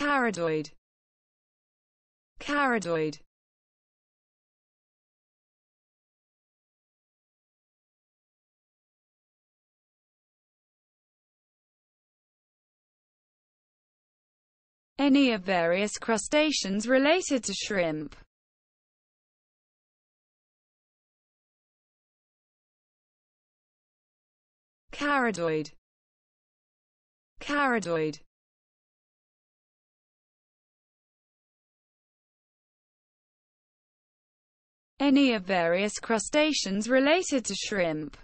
Caradoid. Caradoid. Any of various crustaceans related to shrimp. Caradoid. Caradoid. any of various crustaceans related to shrimp.